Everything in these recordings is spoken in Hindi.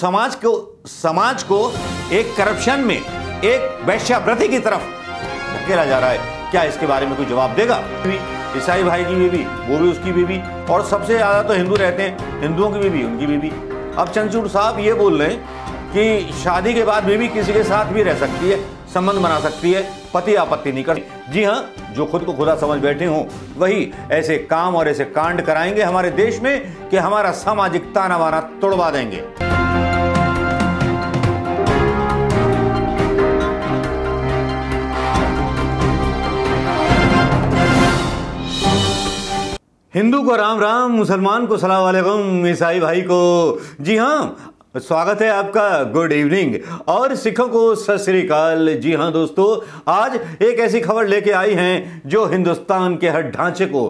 समाज को समाज को एक करप्शन में एक वैश्याव्रति की तरफ धकेला जा रहा है क्या इसके बारे में कोई जवाब देगा ईसाई भाई की बीवी वो भी उसकी बीवी और सबसे ज़्यादा तो हिंदू रहते हैं हिंदुओं की बीवी उनकी बीवी अब चंद्रचूड़ साहब ये बोल रहे हैं कि शादी के बाद बीवी किसी के साथ भी रह सकती है संबंध बना सकती है पति आपत्ति नहीं कर जी हाँ जो खुद को खुदा समझ बैठे हों वही ऐसे काम और ऐसे कांड कराएंगे हमारे देश में कि हमारा सामाजिक ताना बाना तोड़वा देंगे हिंदू को राम राम मुसलमान को सलाम वालेकुम ईसाई भाई को जी हाँ स्वागत है आपका गुड इवनिंग और सिखों को सत श्रीकाल जी हाँ दोस्तों आज एक ऐसी खबर लेके आई हैं जो हिंदुस्तान के हर ढांचे को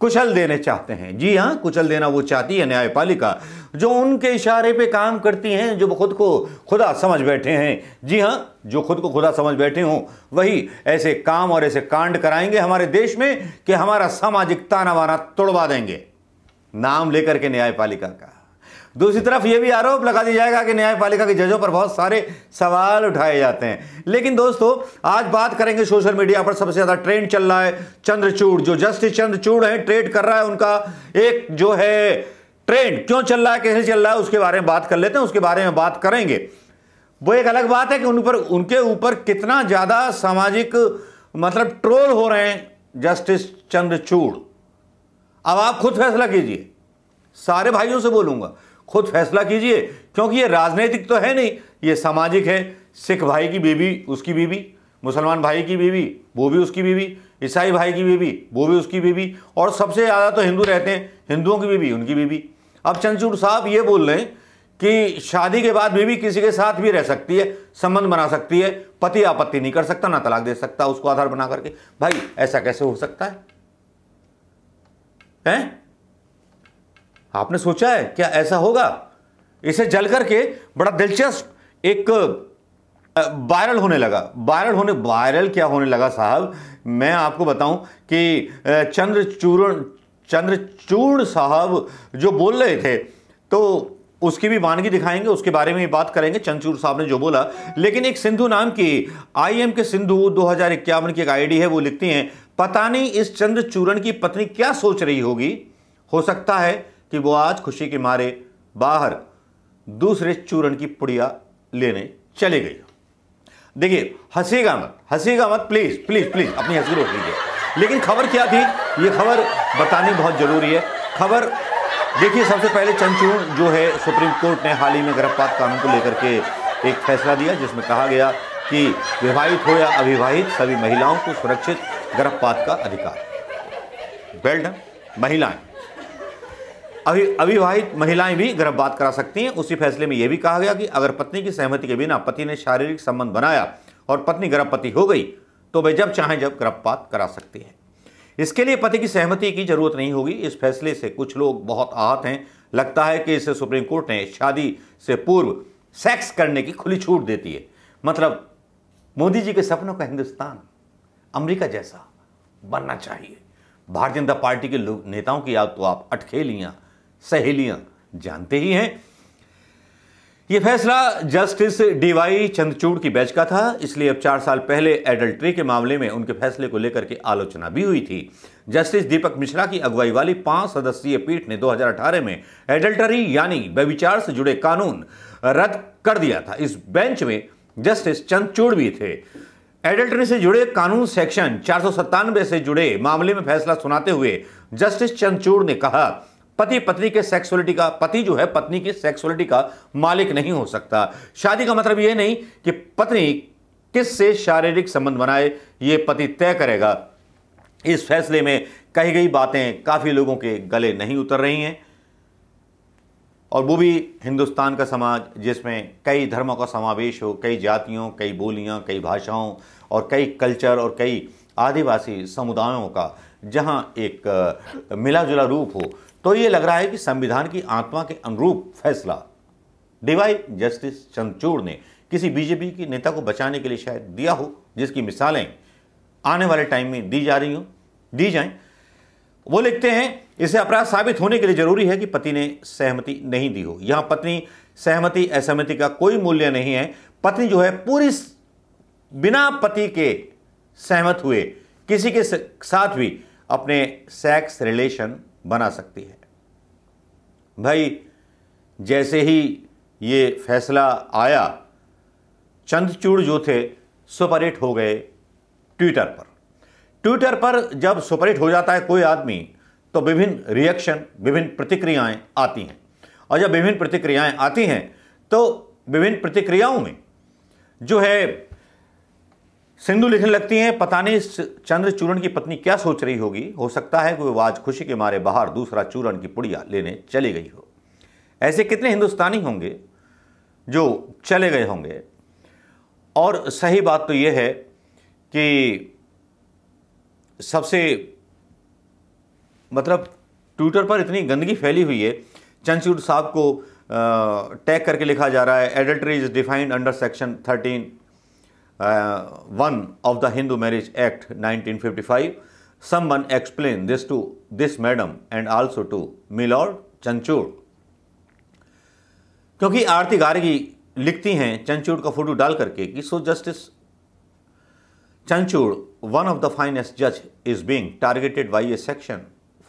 कुशल देने चाहते हैं जी हाँ कुशल देना वो चाहती है न्यायपालिका जो उनके इशारे पे काम करती हैं जो खुद को खुदा समझ बैठे हैं जी हाँ जो खुद को खुदा समझ बैठे हों वही ऐसे काम और ऐसे कांड कराएंगे हमारे देश में कि हमारा सामाजिक ताना वाना तोड़वा देंगे नाम लेकर के न्यायपालिका का दूसरी तरफ ये भी आरोप लगा दिया जाएगा कि न्यायपालिका के जजों पर बहुत सारे सवाल उठाए जाते हैं लेकिन दोस्तों आज बात करेंगे सोशल मीडिया पर सबसे ज़्यादा ट्रेंड चल रहा है चंद्रचूड़ जो जस्टिस चंद्रचूड़ है ट्रेड कर रहा है उनका एक जो है ट्रेंड क्यों चल रहा है कैसे चल रहा है उसके बारे में बात कर लेते हैं उसके बारे में बात करेंगे वो एक अलग बात है कि उन पर उनके ऊपर कितना ज़्यादा सामाजिक मतलब ट्रोल हो रहे हैं जस्टिस चंद्रचूड़ अब आप खुद फैसला कीजिए सारे भाइयों से बोलूंगा खुद फैसला कीजिए क्योंकि ये राजनीतिक तो है नहीं ये सामाजिक है सिख भाई की बीवी उसकी बीवी मुसलमान भाई की बीवी वो भी उसकी बीवी ईसाई भाई की बीवी वो भी उसकी बीवी और सबसे ज़्यादा तो हिंदू रहते हैं हिंदुओं की बीवी उनकी बीवी अब चंदचूड़ साहब ये बोल रहे हैं कि शादी के बाद बीवी किसी के साथ भी रह सकती है संबंध बना सकती है पति आपत्ति नहीं कर सकता ना तलाक दे सकता उसको आधार बना करके भाई ऐसा कैसे हो सकता है हैं आपने सोचा है क्या ऐसा होगा इसे जल करके बड़ा दिलचस्प एक वायरल होने लगा वायरल होने वायरल क्या होने लगा साहब मैं आपको बताऊं कि चंद्रचूर्ण चंद्रचूर्ण साहब जो बोल रहे थे तो उसकी भी वानगी दिखाएंगे उसके बारे में भी बात करेंगे चंदचूर साहब ने जो बोला लेकिन एक सिंधु नाम की आई एम के सिंधु दो हजार इक्यावन की एक आईडी है वो लिखती हैं पता नहीं इस चंद्रचूरण की पत्नी क्या सोच रही होगी हो सकता है कि वो आज खुशी के मारे बाहर दूसरे चूरण की पुड़िया लेने चले गई देखिए हंसेगा मत हंसेगा मत प्लीज़ प्लीज़ प्लीज़ अपनी हंसी रोक लीजिए लेकिन खबर क्या थी ये खबर बतानी बहुत ज़रूरी है खबर देखिए सबसे पहले चंचू जो है सुप्रीम कोर्ट ने हाल ही में गर्भपात कानून को लेकर के एक फैसला दिया जिसमें कहा गया कि विवाहित हो या अविवाहित सभी महिलाओं को सुरक्षित गर्भपात का अधिकार बेल्ट महिलाएं अभी अविवाहित महिलाएं भी गर्भपात करा सकती हैं उसी फैसले में यह भी कहा गया कि अगर पत्नी की सहमति के बिना पति ने शारीरिक संबंध बनाया और पत्नी गर्भपति हो गई तो वे जब चाहे जब गर्भपात करा सकती हैं इसके लिए पति की सहमति की जरूरत नहीं होगी इस फैसले से कुछ लोग बहुत आहत हैं लगता है कि इसे सुप्रीम कोर्ट ने शादी से पूर्व सेक्स करने की खुली छूट देती है मतलब मोदी जी के सपनों का हिंदुस्तान अमेरिका जैसा बनना चाहिए भारतीय जनता पार्टी के नेताओं की याद तो आप अटखेलियाँ सहेलियां जानते ही हैं यह फैसला जस्टिस डीवाई चंद्रचूड़ की बेंच का था इसलिए अब चार साल पहले एडल्ट्री के मामले में उनके फैसले को लेकर के आलोचना भी हुई थी जस्टिस दीपक मिश्रा की अगुवाई वाली पांच सदस्यीय पीठ ने 2018 में एडल्टरी यानी व्यविचार से जुड़े कानून रद्द कर दिया था इस बेंच में जस्टिस चंद्रचूड़ भी थे एडल्ट्री से जुड़े कानून सेक्शन चार से जुड़े मामले में फैसला सुनाते हुए जस्टिस चंद्रचूड़ ने कहा पति पत्नी के सेक्सुअलिटी का पति जो है पत्नी की सेक्सुअलिटी का मालिक नहीं हो सकता शादी का मतलब यह नहीं कि पत्नी किससे शारीरिक संबंध बनाए ये पति तय करेगा इस फैसले में कही गई बातें काफ़ी लोगों के गले नहीं उतर रही हैं और वो भी हिंदुस्तान का समाज जिसमें कई धर्मों का समावेश हो कई जातियों कई बोलियां, कई भाषाओं और कई कल्चर और कई आदिवासी समुदायों का जहां एक मिला जुला रूप हो तो ये लग रहा है कि संविधान की आत्मा के अनुरूप फैसला डिवाई जस्टिस चंद्रचूड़ ने किसी बीजेपी के नेता को बचाने के लिए शायद दिया हो जिसकी मिसालें आने वाले टाइम में दी जा रही हो दी जाएं वो लिखते हैं इसे अपराध साबित होने के लिए जरूरी है कि पति ने सहमति नहीं दी हो यहां पत्नी सहमति असहमति का कोई मूल्य नहीं है पत्नी जो है पूरी बिना पति के सहमत हुए किसी के साथ भी अपने सेक्स रिलेशन बना सकती है भाई जैसे ही ये फैसला आया चंदचूड़ जो थे सुपरहिट हो गए ट्विटर पर ट्विटर पर जब सुपरहिट हो जाता है कोई आदमी तो विभिन्न रिएक्शन विभिन्न प्रतिक्रियाएं आती हैं और जब विभिन्न प्रतिक्रियाएं आती हैं तो विभिन्न प्रतिक्रियाओं में जो है सिंधु लिखने लगती हैं पता नहीं चंद्रचूरण की पत्नी क्या सोच रही होगी हो सकता है कि वो आज खुशी के मारे बाहर दूसरा चूरण की पुड़िया लेने चली गई हो ऐसे कितने हिंदुस्तानी होंगे जो चले गए होंगे और सही बात तो यह है कि सबसे मतलब ट्विटर पर इतनी गंदगी फैली हुई है चंद्रचूर साहब को टैग करके लिखा जा रहा है adultery is defined under section thirteen one of the Hindu marriage act 1955 someone explain this to this madam and also to milord Chandrachud क्योंकि आरती गार्गी लिखती हैं चंचूर का फोटो डाल करके कि so justice Chandrachud one of the finest जज is being targeted by a section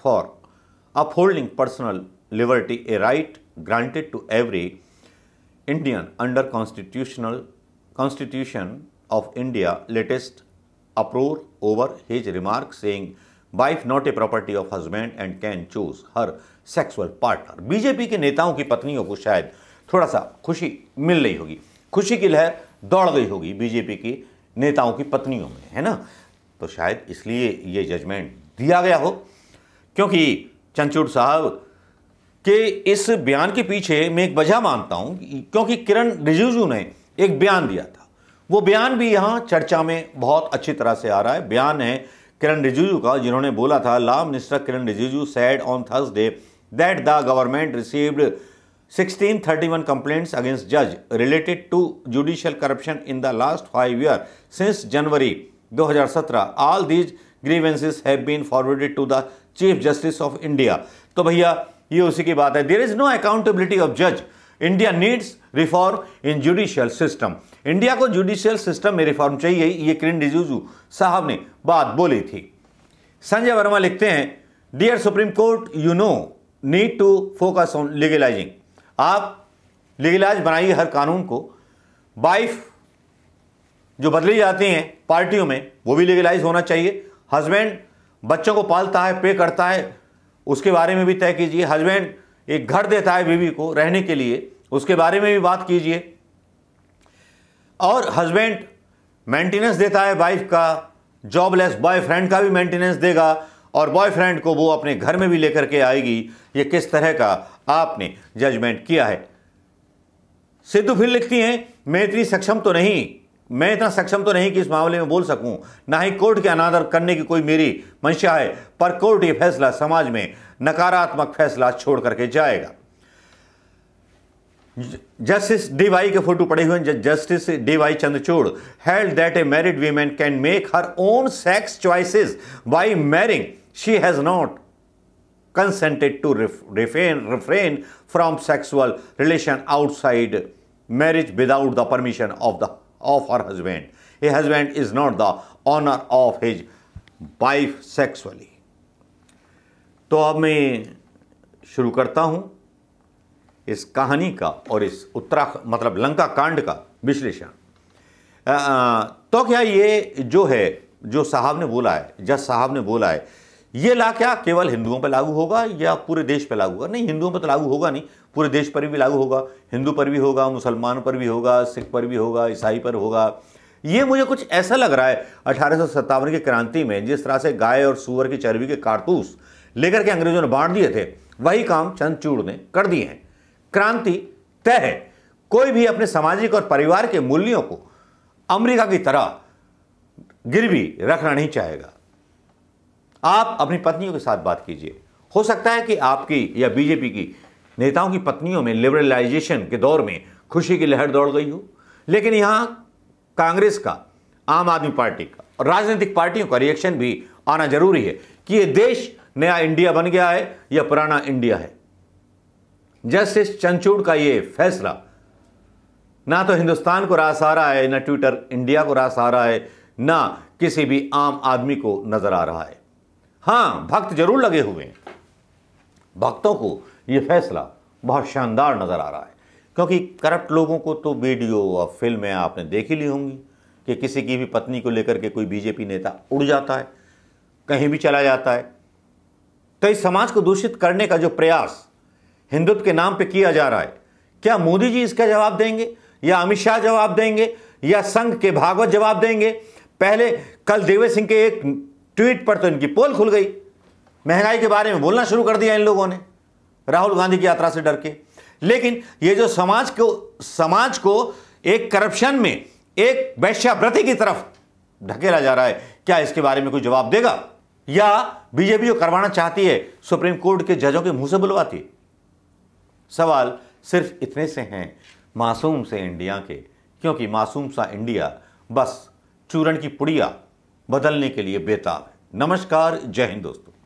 for upholding personal liberty a right granted to every Indian under constitutional constitution of India latest uproar over his remark saying wife not a property of husband and can choose her sexual partner BJP के नेताओं की पत्नियों को शायद थोड़ा सा खुशी मिल रही होगी खुशी की लहर दौड़ गई होगी बीजेपी की नेताओं की पत्नियों में है ना तो शायद इसलिए ये जजमेंट दिया गया हो क्योंकि चंचूड़ साहब के इस बयान के पीछे मैं एक वजह मानता हूँ क्योंकि किरण रिजिजू ने एक बयान दिया था वो बयान भी यहाँ चर्चा में बहुत अच्छी तरह से आ रहा है बयान है किरण रिजिजू का जिन्होंने बोला था law minister Kiran Rijiju said on Thursday that the government received 1631 thirty one complaints against जज related to judicial corruption in the last five year since January दो हजार सत्रह all these grievances have been forwarded to the chief justice of India तो भैया ये उसी की बात है there is no accountability of जज India needs reform in judicial system India को जुडिशियल सिस्टम में रिफॉर्म चाहिए ये किरण रिजिजू साहब ने बात बोली थी संजय वर्मा लिखते हैं dear Supreme Court you know need to focus on legalising आप लीगलाइज बनाइए हर कानून को वाइफ जो बदली जाती हैं पार्टियों में वो भी लीगलाइज होना चाहिए हस्बैंड बच्चों को पालता है पे करता है उसके बारे में भी तय कीजिए हस्बैंड एक घर देता है बीवी को रहने के लिए उसके बारे में भी बात कीजिए और हस्बैंड मेंटेनेंस देता है वाइफ का जॉबलेस बॉयफ्रेंड का भी मेंटेनेंस देगा और बॉयफ्रेंड को वो अपने घर में भी लेकर के आएगी ये किस तरह का आपने जजमेंट किया है सिद्धू फिर लिखती हैं मैं इतनी सक्षम तो नहीं मैं इतना सक्षम तो नहीं कि इस मामले में बोल सकूं ना ही कोर्ट के अनादर करने की कोई मेरी मंशा है पर कोर्ट ये फैसला समाज में नकारात्मक फैसला छोड़ करके जाएगा डी वाई के फोटो पड़े हुए हैं justice D Y Chandrachud held that a married women can make her own sex choices by marrying she has not consented to refrain refrain from sexual relation outside marriage without the permission of the of her husband a husband is not the owner of his wife sexually तो अब मैं शुरू करता हूं इस कहानी का और इस उत्तरा मतलब लंका कांड का विश्लेषण तो क्या ये जो है जो साहब ने बोला है जज साहब ने बोला है ये ला क्या केवल हिंदुओं पर लागू होगा या पूरे देश पर लागू होगा नहीं हिंदुओं पर तो लागू होगा नहीं पूरे देश पर भी लागू होगा हिंदू पर भी होगा मुसलमान पर भी होगा सिख पर भी होगा ईसाई पर होगा ये मुझे कुछ ऐसा लग रहा है अठारह की क्रांति में जिस तरह से गाय और सुअर की चर्बी के कारतूस लेकर के अंग्रेजों ने बांट दिए थे वही काम चंद चूड़ ने कर दिए हैं क्रांति तय है कोई भी अपने सामाजिक और परिवार के मूल्यों को अमेरिका की तरह गिरवी रखना नहीं चाहेगा आप अपनी पत्नियों के साथ बात कीजिए हो सकता है कि आपकी या बीजेपी की नेताओं की पत्नियों में लिबरलाइजेशन के दौर में खुशी की लहर दौड़ गई हो लेकिन यहां कांग्रेस का आम आदमी पार्टी का और राजनीतिक पार्टियों का रिएक्शन भी आना जरूरी है कि यह देश नया इंडिया बन गया है या पुराना इंडिया है जस्टिस चंचूड़ का ये फैसला ना तो हिंदुस्तान को रास आ रहा है ना ट्विटर इंडिया को रास आ रहा है ना किसी भी आम आदमी को नजर आ रहा है हां भक्त जरूर लगे हुए हैं भक्तों को ये फैसला बहुत शानदार नज़र आ रहा है क्योंकि करप्ट लोगों को तो वीडियो और फिल्में आपने देख ही ली होंगी कि किसी की भी पत्नी को लेकर के कोई बीजेपी नेता उड़ जाता है कहीं भी चला जाता है तो इस समाज को दूषित करने का जो प्रयास हिंदुत्व के नाम पे किया जा रहा है क्या मोदी जी इसका जवाब देंगे या अमित शाह जवाब देंगे या संघ के भागवत जवाब देंगे पहले कल देवे सिंह के एक ट्वीट पर तो इनकी पोल खुल गई महंगाई के बारे में बोलना शुरू कर दिया इन लोगों ने राहुल गांधी की यात्रा से डर के लेकिन ये जो समाज को समाज को एक करप्शन में एक वैश्याव्रति की तरफ ढकेला जा रहा है क्या इसके बारे में कोई जवाब देगा या बीजेपी जो करवाना चाहती है सुप्रीम कोर्ट के जजों के मुंह से बुलवाती है सवाल सिर्फ इतने से हैं मासूम से इंडिया के क्योंकि मासूम सा इंडिया बस चूरण की पुड़िया बदलने के लिए बेताब है नमस्कार जय हिंद दोस्तों